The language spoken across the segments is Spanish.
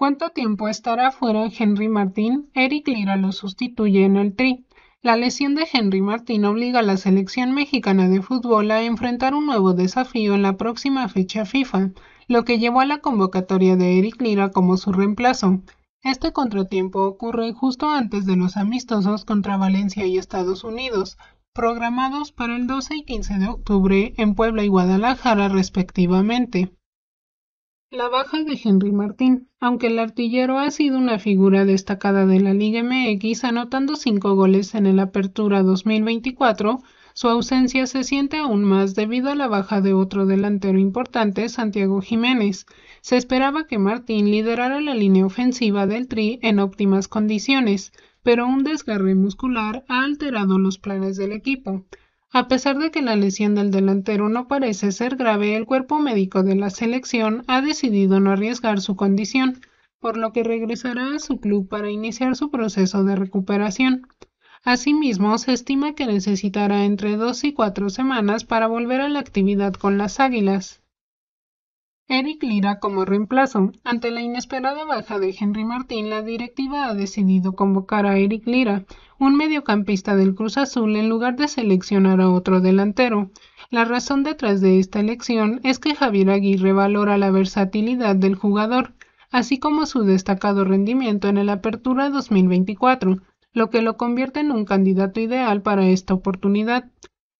¿Cuánto tiempo estará fuera Henry Martín? Eric Lira lo sustituye en el tri. La lesión de Henry Martín obliga a la selección mexicana de fútbol a enfrentar un nuevo desafío en la próxima fecha FIFA, lo que llevó a la convocatoria de Eric Lira como su reemplazo. Este contratiempo ocurre justo antes de los amistosos contra Valencia y Estados Unidos, programados para el 12 y 15 de octubre en Puebla y Guadalajara respectivamente. La baja de Henry Martín, aunque el artillero ha sido una figura destacada de la Liga MX anotando cinco goles en el Apertura 2024, su ausencia se siente aún más debido a la baja de otro delantero importante, Santiago Jiménez. Se esperaba que Martín liderara la línea ofensiva del Tri en óptimas condiciones, pero un desgarre muscular ha alterado los planes del equipo. A pesar de que la lesión del delantero no parece ser grave, el cuerpo médico de la selección ha decidido no arriesgar su condición, por lo que regresará a su club para iniciar su proceso de recuperación. Asimismo, se estima que necesitará entre dos y cuatro semanas para volver a la actividad con las Águilas. Eric Lira como reemplazo. Ante la inesperada baja de Henry Martín, la directiva ha decidido convocar a Eric Lira, un mediocampista del Cruz Azul, en lugar de seleccionar a otro delantero. La razón detrás de esta elección es que Javier Aguirre valora la versatilidad del jugador, así como su destacado rendimiento en el Apertura 2024, lo que lo convierte en un candidato ideal para esta oportunidad.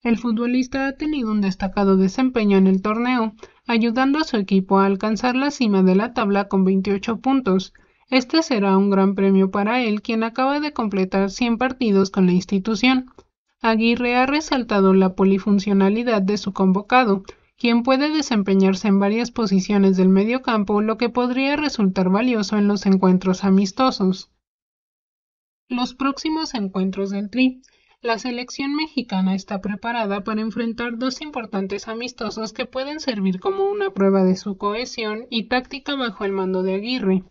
El futbolista ha tenido un destacado desempeño en el torneo, ayudando a su equipo a alcanzar la cima de la tabla con 28 puntos. Este será un gran premio para él, quien acaba de completar 100 partidos con la institución. Aguirre ha resaltado la polifuncionalidad de su convocado, quien puede desempeñarse en varias posiciones del mediocampo, lo que podría resultar valioso en los encuentros amistosos. Los próximos encuentros del Tri la selección mexicana está preparada para enfrentar dos importantes amistosos que pueden servir como una prueba de su cohesión y táctica bajo el mando de Aguirre.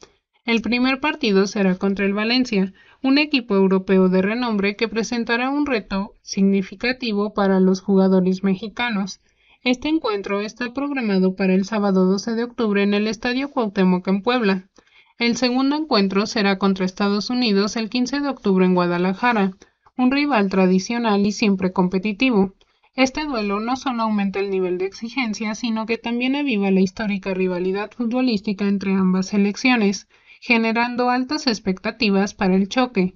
El primer partido será contra el Valencia, un equipo europeo de renombre que presentará un reto significativo para los jugadores mexicanos. Este encuentro está programado para el sábado 12 de octubre en el Estadio Cuauhtémoc en Puebla. El segundo encuentro será contra Estados Unidos el 15 de octubre en Guadalajara un rival tradicional y siempre competitivo. Este duelo no solo aumenta el nivel de exigencia, sino que también aviva la histórica rivalidad futbolística entre ambas selecciones, generando altas expectativas para el choque.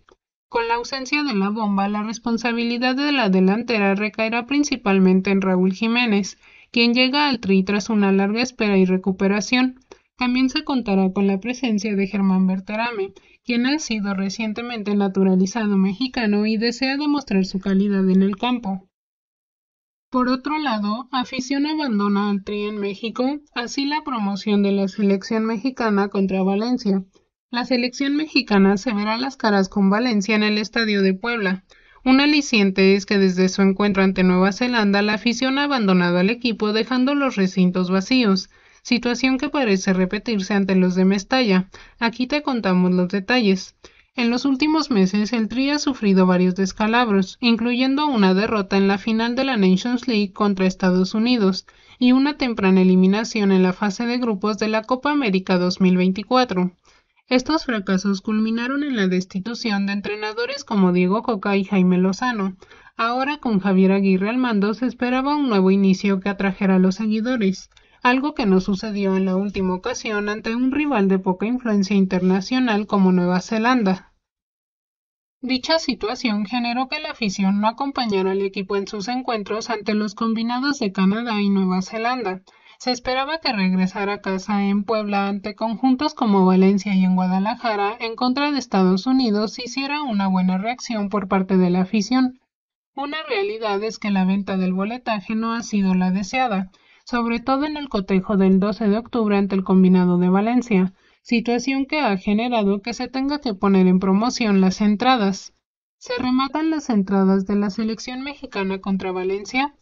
Con la ausencia de la bomba, la responsabilidad de la delantera recaerá principalmente en Raúl Jiménez, quien llega al Tri tras una larga espera y recuperación. También se contará con la presencia de Germán Berterame, quien ha sido recientemente naturalizado mexicano y desea demostrar su calidad en el campo. Por otro lado, afición abandona al Tri en México, así la promoción de la selección mexicana contra Valencia. La selección mexicana se verá las caras con Valencia en el Estadio de Puebla. Un aliciente es que desde su encuentro ante Nueva Zelanda la afición ha abandonado al equipo dejando los recintos vacíos situación que parece repetirse ante los de Mestalla. Aquí te contamos los detalles. En los últimos meses, el Tri ha sufrido varios descalabros, incluyendo una derrota en la final de la Nations League contra Estados Unidos y una temprana eliminación en la fase de grupos de la Copa América 2024. Estos fracasos culminaron en la destitución de entrenadores como Diego Coca y Jaime Lozano. Ahora con Javier Aguirre al mando se esperaba un nuevo inicio que atrajera a los seguidores algo que no sucedió en la última ocasión ante un rival de poca influencia internacional como Nueva Zelanda. Dicha situación generó que la afición no acompañara al equipo en sus encuentros ante los combinados de Canadá y Nueva Zelanda. Se esperaba que regresara a casa en Puebla ante conjuntos como Valencia y en Guadalajara en contra de Estados Unidos hiciera una buena reacción por parte de la afición. Una realidad es que la venta del boletaje no ha sido la deseada, sobre todo en el cotejo del 12 de octubre ante el combinado de Valencia, situación que ha generado que se tenga que poner en promoción las entradas. Se rematan las entradas de la selección mexicana contra Valencia.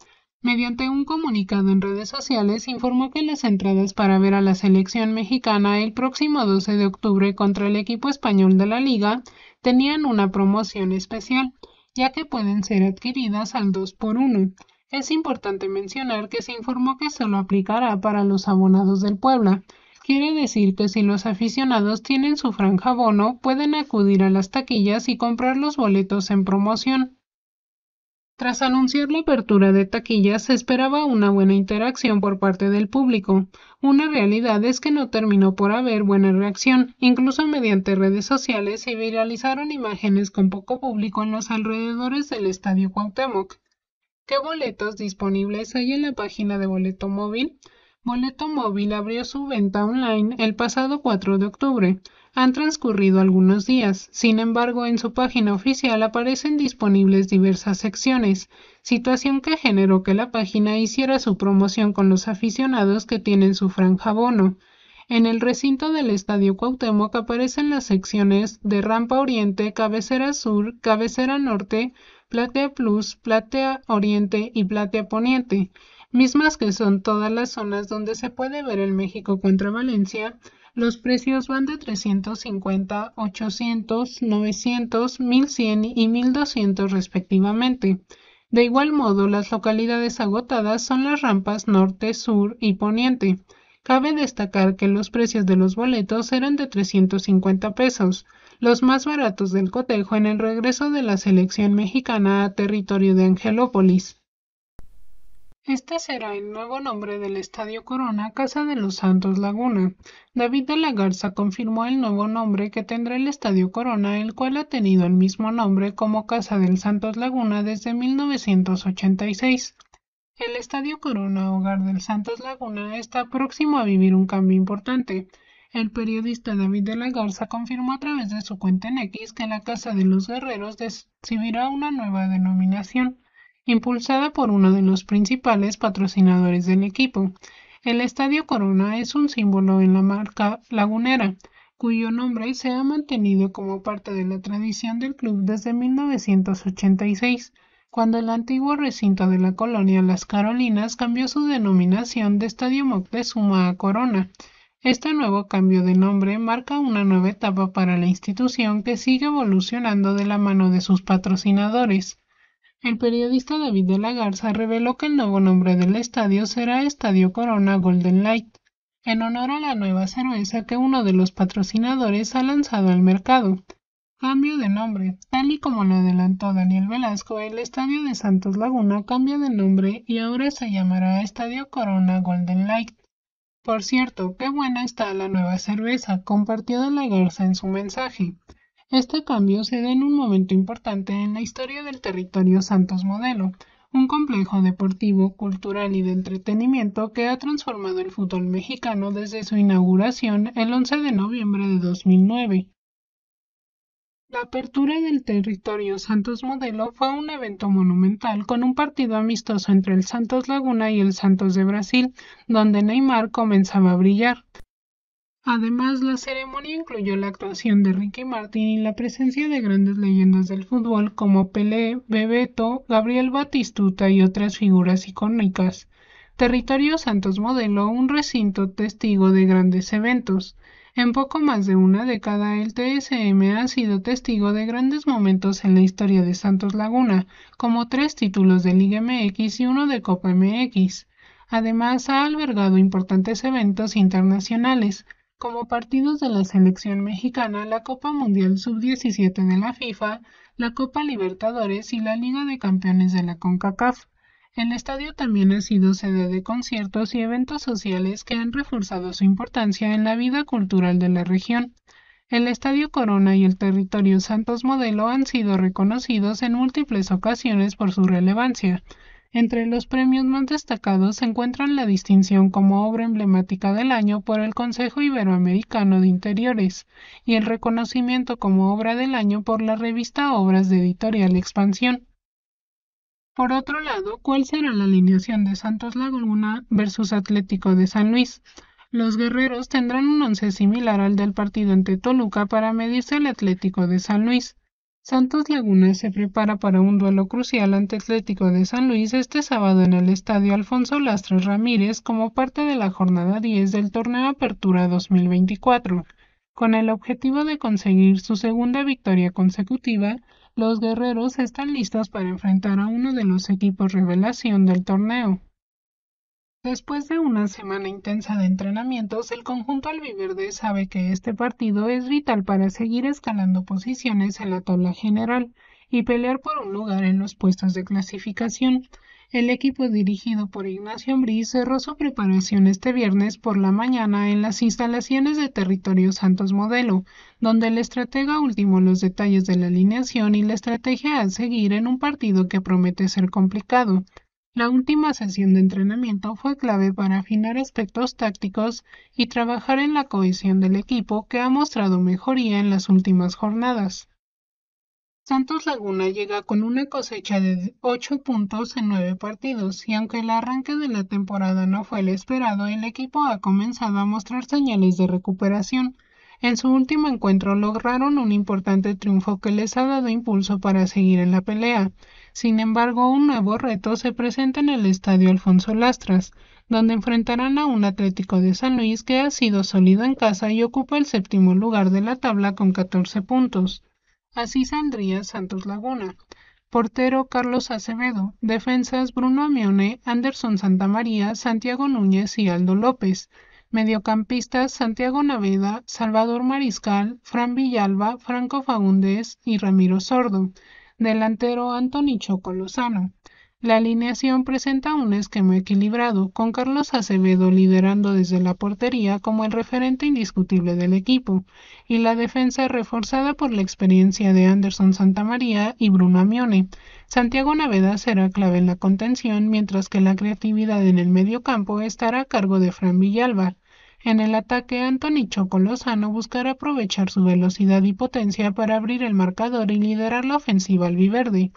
Mediante un comunicado en redes sociales informó que las entradas para ver a la selección mexicana el próximo 12 de octubre contra el equipo español de la liga tenían una promoción especial, ya que pueden ser adquiridas al 2 por 1 es importante mencionar que se informó que se lo aplicará para los abonados del Puebla. Quiere decir que si los aficionados tienen su franja abono, pueden acudir a las taquillas y comprar los boletos en promoción. Tras anunciar la apertura de taquillas, se esperaba una buena interacción por parte del público. Una realidad es que no terminó por haber buena reacción, incluso mediante redes sociales se viralizaron imágenes con poco público en los alrededores del Estadio Cuauhtémoc. ¿Qué boletos disponibles hay en la página de Boleto Móvil? Boleto Móvil abrió su venta online el pasado 4 de octubre. Han transcurrido algunos días, sin embargo, en su página oficial aparecen disponibles diversas secciones, situación que generó que la página hiciera su promoción con los aficionados que tienen su franja bono. En el recinto del Estadio Cuauhtémoc aparecen las secciones de Rampa Oriente, Cabecera Sur, Cabecera Norte, Platea Plus, Platea Oriente y Platea Poniente, mismas que son todas las zonas donde se puede ver el México contra Valencia, los precios van de 350, 800, 900, 1100 y 1200 respectivamente. De igual modo, las localidades agotadas son las rampas norte, sur y poniente. Cabe destacar que los precios de los boletos eran de 350 pesos, los más baratos del cotejo en el regreso de la selección mexicana a territorio de Angelópolis. Este será el nuevo nombre del Estadio Corona Casa de los Santos Laguna. David de la Garza confirmó el nuevo nombre que tendrá el Estadio Corona, el cual ha tenido el mismo nombre como Casa del Santos Laguna desde 1986. El Estadio Corona, hogar del Santos Laguna, está próximo a vivir un cambio importante. El periodista David de la Garza confirmó a través de su cuenta en X que la Casa de los Guerreros recibirá una nueva denominación, impulsada por uno de los principales patrocinadores del equipo. El Estadio Corona es un símbolo en la marca lagunera, cuyo nombre se ha mantenido como parte de la tradición del club desde 1986 cuando el antiguo recinto de la colonia Las Carolinas cambió su denominación de Estadio Suma a Corona, este nuevo cambio de nombre marca una nueva etapa para la institución que sigue evolucionando de la mano de sus patrocinadores. El periodista David de la Garza reveló que el nuevo nombre del estadio será Estadio Corona Golden Light, en honor a la nueva cerveza que uno de los patrocinadores ha lanzado al mercado. Cambio de nombre. Tal y como lo adelantó Daniel Velasco, el estadio de Santos Laguna cambia de nombre y ahora se llamará Estadio Corona Golden Light. Por cierto, qué buena está la nueva cerveza, compartió la Garza en su mensaje. Este cambio se da en un momento importante en la historia del territorio Santos Modelo, un complejo deportivo, cultural y de entretenimiento que ha transformado el fútbol mexicano desde su inauguración el 11 de noviembre de 2009. La apertura del territorio Santos Modelo fue un evento monumental con un partido amistoso entre el Santos Laguna y el Santos de Brasil, donde Neymar comenzaba a brillar. Además, la ceremonia incluyó la actuación de Ricky Martin y la presencia de grandes leyendas del fútbol como Pelé, Bebeto, Gabriel Batistuta y otras figuras icónicas. Territorio Santos Modelo, un recinto testigo de grandes eventos. En poco más de una década, el TSM ha sido testigo de grandes momentos en la historia de Santos Laguna, como tres títulos de Liga MX y uno de Copa MX. Además, ha albergado importantes eventos internacionales, como partidos de la selección mexicana, la Copa Mundial Sub-17 de la FIFA, la Copa Libertadores y la Liga de Campeones de la CONCACAF. El estadio también ha sido sede de conciertos y eventos sociales que han reforzado su importancia en la vida cultural de la región. El Estadio Corona y el territorio Santos Modelo han sido reconocidos en múltiples ocasiones por su relevancia. Entre los premios más destacados se encuentran la distinción como obra emblemática del año por el Consejo Iberoamericano de Interiores y el reconocimiento como obra del año por la revista Obras de Editorial Expansión. Por otro lado, ¿cuál será la alineación de Santos Laguna versus Atlético de San Luis? Los guerreros tendrán un once similar al del partido ante Toluca para medirse al Atlético de San Luis. Santos Laguna se prepara para un duelo crucial ante Atlético de San Luis este sábado en el Estadio Alfonso Lastres Ramírez como parte de la jornada 10 del torneo Apertura 2024. Con el objetivo de conseguir su segunda victoria consecutiva, los guerreros están listos para enfrentar a uno de los equipos revelación del torneo. Después de una semana intensa de entrenamientos, el conjunto albiverde sabe que este partido es vital para seguir escalando posiciones en la tabla general y pelear por un lugar en los puestos de clasificación. El equipo dirigido por Ignacio Ambriz cerró su preparación este viernes por la mañana en las instalaciones de Territorio Santos Modelo, donde el estratega ultimó los detalles de la alineación y la estrategia a seguir en un partido que promete ser complicado. La última sesión de entrenamiento fue clave para afinar aspectos tácticos y trabajar en la cohesión del equipo que ha mostrado mejoría en las últimas jornadas. Santos Laguna llega con una cosecha de ocho puntos en nueve partidos y aunque el arranque de la temporada no fue el esperado, el equipo ha comenzado a mostrar señales de recuperación. En su último encuentro lograron un importante triunfo que les ha dado impulso para seguir en la pelea. Sin embargo, un nuevo reto se presenta en el Estadio Alfonso Lastras, donde enfrentarán a un Atlético de San Luis que ha sido sólido en casa y ocupa el séptimo lugar de la tabla con 14 puntos. Así saldría Santos Laguna. Portero Carlos Acevedo. Defensas Bruno Amione, Anderson Santa María, Santiago Núñez y Aldo López. Mediocampistas Santiago Naveda, Salvador Mariscal, Fran Villalba, Franco Fagundes y Ramiro Sordo. Delantero Antonicho Choco la alineación presenta un esquema equilibrado, con Carlos Acevedo liderando desde la portería como el referente indiscutible del equipo, y la defensa reforzada por la experiencia de Anderson Santamaría y Bruno Amione. Santiago Naveda será clave en la contención, mientras que la creatividad en el medio campo estará a cargo de Fran Villalba. En el ataque, Anthony Choco buscará aprovechar su velocidad y potencia para abrir el marcador y liderar la ofensiva al albiverde.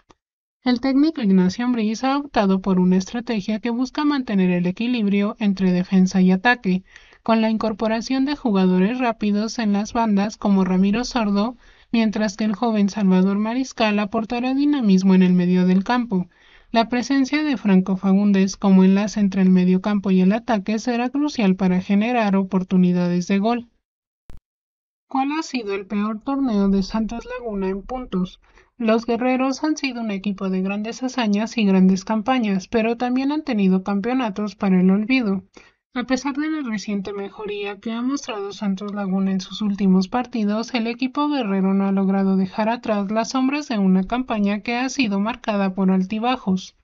El técnico Ignacio Ambriz ha optado por una estrategia que busca mantener el equilibrio entre defensa y ataque, con la incorporación de jugadores rápidos en las bandas como Ramiro Sordo, mientras que el joven Salvador Mariscal aportará dinamismo en el medio del campo. La presencia de Franco Fagundes como enlace entre el medio campo y el ataque será crucial para generar oportunidades de gol. ¿Cuál ha sido el peor torneo de Santos Laguna en puntos? Los guerreros han sido un equipo de grandes hazañas y grandes campañas, pero también han tenido campeonatos para el olvido. A pesar de la reciente mejoría que ha mostrado Santos Laguna en sus últimos partidos, el equipo guerrero no ha logrado dejar atrás las sombras de una campaña que ha sido marcada por altibajos.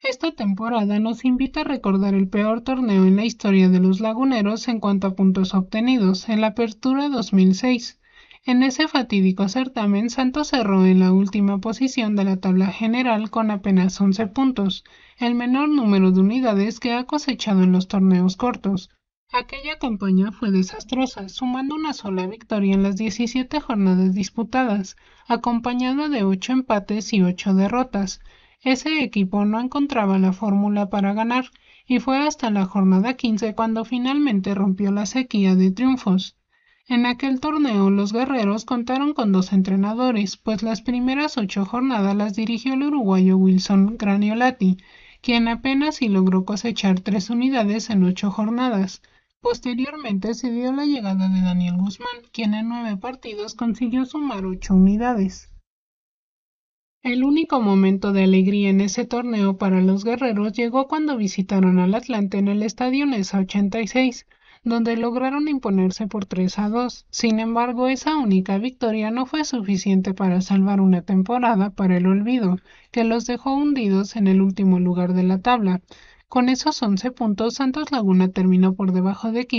Esta temporada nos invita a recordar el peor torneo en la historia de los laguneros en cuanto a puntos obtenidos, en la Apertura 2006, en ese fatídico certamen Santos cerró en la última posición de la tabla general con apenas 11 puntos, el menor número de unidades que ha cosechado en los torneos cortos. Aquella campaña fue desastrosa, sumando una sola victoria en las 17 jornadas disputadas, acompañada de ocho empates y ocho derrotas. Ese equipo no encontraba la fórmula para ganar, y fue hasta la jornada 15 cuando finalmente rompió la sequía de triunfos. En aquel torneo los guerreros contaron con dos entrenadores, pues las primeras ocho jornadas las dirigió el uruguayo Wilson Graniolati, quien apenas y logró cosechar tres unidades en ocho jornadas. Posteriormente se dio la llegada de Daniel Guzmán, quien en nueve partidos consiguió sumar ocho unidades. El único momento de alegría en ese torneo para los guerreros llegó cuando visitaron al Atlante en el Estadio Nesa 86, donde lograron imponerse por 3 a 2. Sin embargo, esa única victoria no fue suficiente para salvar una temporada para el olvido, que los dejó hundidos en el último lugar de la tabla. Con esos 11 puntos, Santos Laguna terminó por debajo de equipo.